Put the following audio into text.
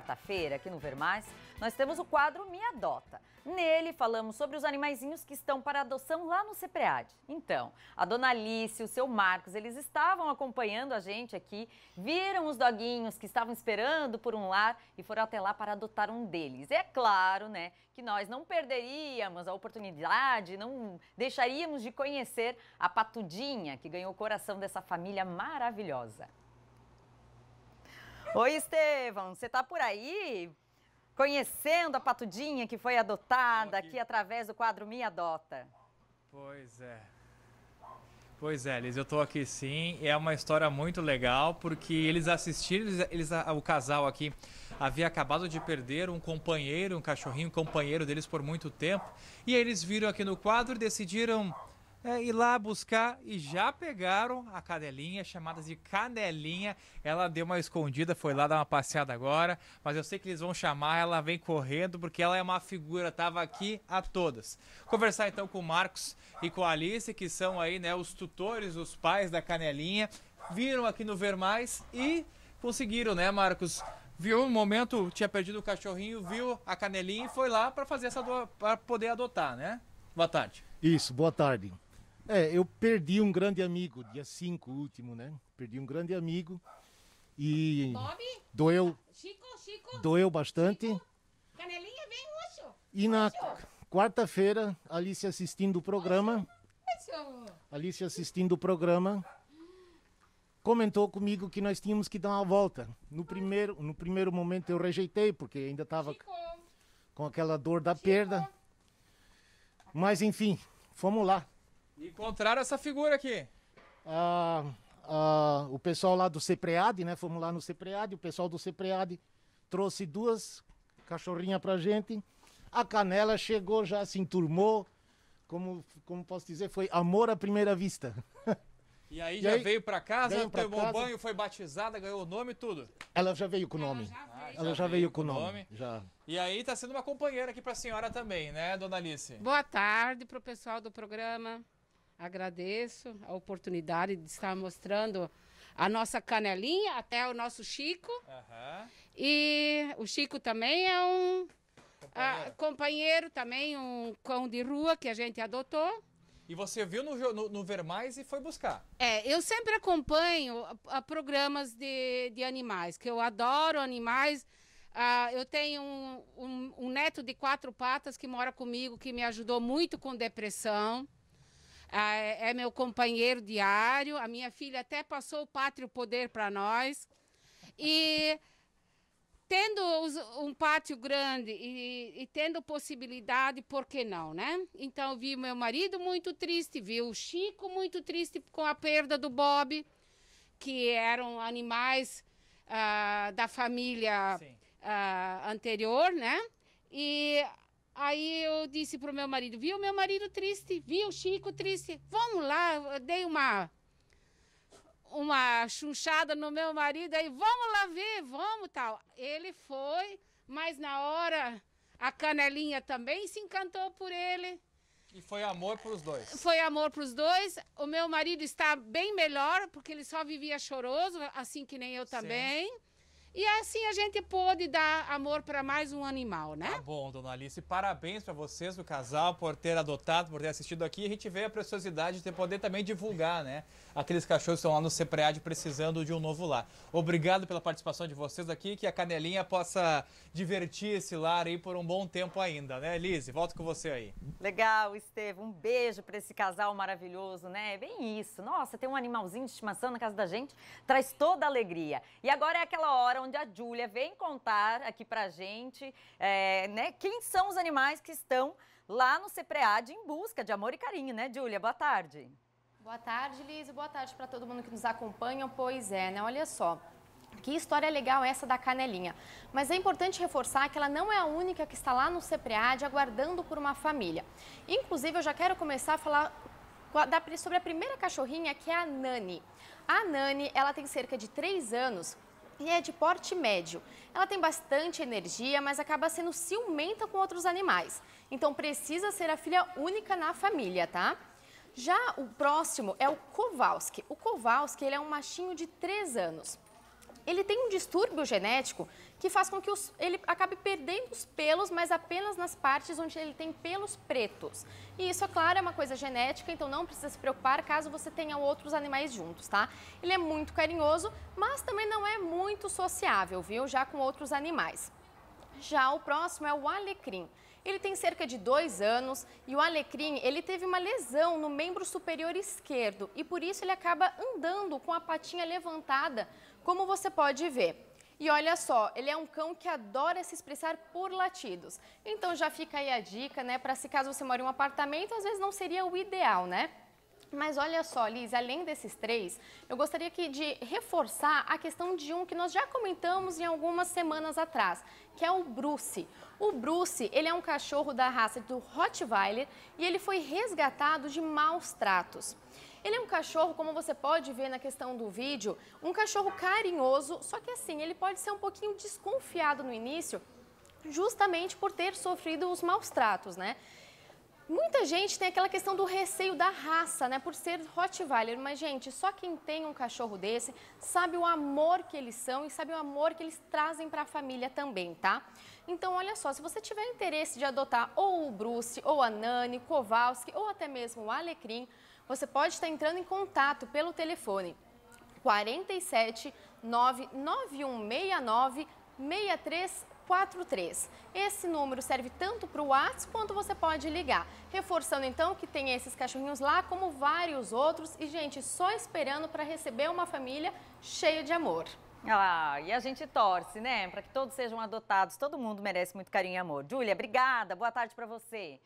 quarta-feira, aqui no Ver Mais, nós temos o quadro Me Adota. Nele falamos sobre os animaizinhos que estão para adoção lá no Cepreade. Então, a dona Alice, o seu Marcos, eles estavam acompanhando a gente aqui, viram os doguinhos que estavam esperando por um lar e foram até lá para adotar um deles. É claro, né, que nós não perderíamos a oportunidade, não deixaríamos de conhecer a Patudinha, que ganhou o coração dessa família maravilhosa. Oi, Estevão, você está por aí? Conhecendo a patudinha que foi adotada aqui. aqui através do quadro Me Adota. Pois é. Pois é, Liz, eu estou aqui sim. É uma história muito legal, porque eles assistiram, eles, eles, o casal aqui havia acabado de perder um companheiro, um cachorrinho um companheiro deles por muito tempo. E eles viram aqui no quadro e decidiram é, ir lá buscar e já pegaram a cadelinha, chamada de cadelinha. Ela deu uma escondida, foi lá dar uma passeada agora, mas eu sei que eles vão chamar, ela vem correndo, porque ela é uma figura, tava aqui a todas. Conversar então com o Marcos e com a Alice, que são aí, né, os tutores, os pais da canelinha, viram aqui no Ver Mais e conseguiram, né, Marcos? viu um momento, tinha perdido o cachorrinho, viu a canelinha e foi lá para fazer essa do... para poder adotar, né? Boa tarde. Isso, boa tarde. É, eu perdi um grande amigo, dia 5, último, né? Perdi um grande amigo e. Bob? Doeu. Chico, Chico. Doeu bastante. Chico. Canelinha, vem, Roxo. E na quarta-feira, Alice assistindo o programa. Roxo. Alice assistindo o programa. Comentou comigo que nós tínhamos que dar uma volta. No primeiro, no primeiro momento eu rejeitei, porque ainda estava com aquela dor da Chico. perda. Mas enfim, fomos lá. Encontraram essa figura aqui. Ah, ah, o pessoal lá do CEPREAD, né? Fomos lá no CEPREAD, o pessoal do CEPREAD trouxe duas cachorrinhas pra gente. A canela chegou, já se enturmou. Como, como posso dizer, foi amor à primeira vista. E aí e já aí, veio pra casa, pra tomou casa. banho, foi batizada, ganhou o nome e tudo. Ela já veio com o nome. Ela já veio, já veio, veio com o nome. nome. Já. E aí tá sendo uma companheira aqui pra senhora também, né, dona Alice? Boa tarde pro pessoal do programa. Agradeço a oportunidade de estar mostrando a nossa canelinha, até o nosso Chico. Uhum. E o Chico também é um companheiro. A, companheiro, também um cão de rua que a gente adotou. E você viu no, no, no Ver Mais e foi buscar. É, eu sempre acompanho a, a programas de, de animais, que eu adoro animais. Ah, eu tenho um, um, um neto de quatro patas que mora comigo, que me ajudou muito com depressão. Ah, é, é meu companheiro diário. A minha filha até passou o pátrio poder para nós. E tendo um pátio grande e, e, tendo possibilidade, por que não, né? Então vi meu marido muito triste, vi o Chico muito triste com a perda do Bob, que eram animais ah, da família ah, anterior, né? E Aí eu disse pro meu marido, viu meu marido triste, viu Chico triste, vamos lá, eu dei uma uma chuchada no meu marido, aí vamos lá ver, vamos tal. Ele foi, mas na hora a canelinha também se encantou por ele. E foi amor para os dois. Foi amor para os dois. O meu marido está bem melhor, porque ele só vivia choroso, assim que nem eu também. Sim. E assim a gente pôde dar amor para mais um animal, né? Tá bom, dona Alice. Parabéns para vocês o casal por ter adotado, por ter assistido aqui. A gente vê a preciosidade de poder também divulgar, né? Aqueles cachorros que estão lá no CEPREAD precisando de um novo lar. Obrigado pela participação de vocês aqui. Que a canelinha possa divertir esse lar aí por um bom tempo ainda, né, Elise? Volto com você aí. Legal, Estevam. Um beijo para esse casal maravilhoso, né? É bem isso. Nossa, ter um animalzinho de estimação na casa da gente traz toda a alegria. E agora é aquela hora onde onde a Júlia vem contar aqui pra gente é, né, quem são os animais que estão lá no CEPREAD em busca de amor e carinho, né, Júlia? Boa tarde. Boa tarde, Liz. Boa tarde para todo mundo que nos acompanha. Pois é, né? Olha só. Que história legal essa da canelinha. Mas é importante reforçar que ela não é a única que está lá no CEPREAD aguardando por uma família. Inclusive, eu já quero começar a falar sobre a primeira cachorrinha, que é a Nani. A Nani, ela tem cerca de 3 anos e é de porte médio. Ela tem bastante energia, mas acaba sendo ciumenta com outros animais. Então precisa ser a filha única na família, tá? Já o próximo é o Kowalski. O Kowalski ele é um machinho de 3 anos ele tem um distúrbio genético que faz com que os, ele acabe perdendo os pelos, mas apenas nas partes onde ele tem pelos pretos. E isso, é claro, é uma coisa genética, então não precisa se preocupar caso você tenha outros animais juntos, tá? Ele é muito carinhoso, mas também não é muito sociável, viu? Já com outros animais. Já o próximo é o alecrim. Ele tem cerca de dois anos e o Alecrim ele teve uma lesão no membro superior esquerdo e por isso ele acaba andando com a patinha levantada, como você pode ver. E olha só, ele é um cão que adora se expressar por latidos. Então já fica aí a dica, né? Para se caso você mora em um apartamento, às vezes não seria o ideal, né? Mas olha só, Liz, além desses três, eu gostaria aqui de reforçar a questão de um que nós já comentamos em algumas semanas atrás, que é o Bruce. O Bruce, ele é um cachorro da raça do Rottweiler e ele foi resgatado de maus tratos. Ele é um cachorro, como você pode ver na questão do vídeo, um cachorro carinhoso, só que assim, ele pode ser um pouquinho desconfiado no início, justamente por ter sofrido os maus tratos, né? Muita gente tem aquela questão do receio da raça, né, por ser Rottweiler, mas gente, só quem tem um cachorro desse sabe o amor que eles são e sabe o amor que eles trazem para a família também, tá? Então, olha só, se você tiver interesse de adotar ou o Bruce, ou a Nani, Kowalski, ou até mesmo o Alecrim, você pode estar entrando em contato pelo telefone 47 99169 63 43. Esse número serve tanto para o WhatsApp quanto você pode ligar. Reforçando então que tem esses cachorrinhos lá, como vários outros, e gente só esperando para receber uma família cheia de amor. Ah, e a gente torce, né? Para que todos sejam adotados. Todo mundo merece muito carinho e amor. Júlia, obrigada. Boa tarde para você.